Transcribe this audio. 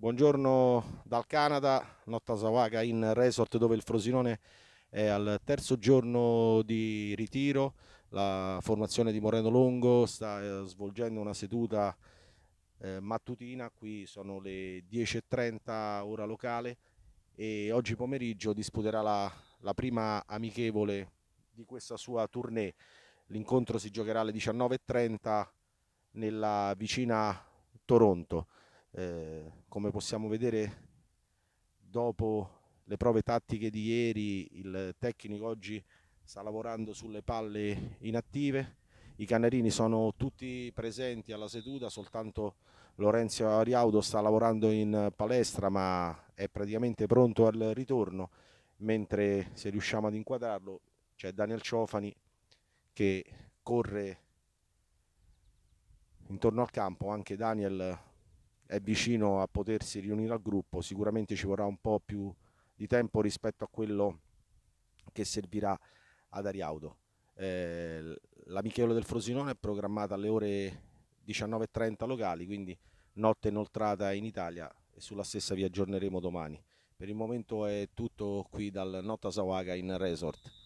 Buongiorno dal Canada, Notta Zawaga in resort dove il Frosinone è al terzo giorno di ritiro. La formazione di Moreno Longo sta eh, svolgendo una seduta eh, mattutina, qui sono le 10.30 ora locale e oggi pomeriggio disputerà la, la prima amichevole di questa sua tournée. L'incontro si giocherà alle 19.30 nella vicina Toronto eh, come possiamo vedere dopo le prove tattiche di ieri il tecnico oggi sta lavorando sulle palle inattive i canarini sono tutti presenti alla seduta soltanto Lorenzo Ariaudo sta lavorando in palestra ma è praticamente pronto al ritorno mentre se riusciamo ad inquadrarlo c'è Daniel Ciofani che corre intorno al campo anche Daniel è vicino a potersi riunire al gruppo, sicuramente ci vorrà un po' più di tempo rispetto a quello che servirà ad Ariaudo. Eh, la Michelo del Frosinone è programmata alle ore 19.30 locali, quindi notte inoltrata in Italia e sulla stessa vi aggiorneremo domani. Per il momento è tutto qui dal Notta Sawaga in Resort.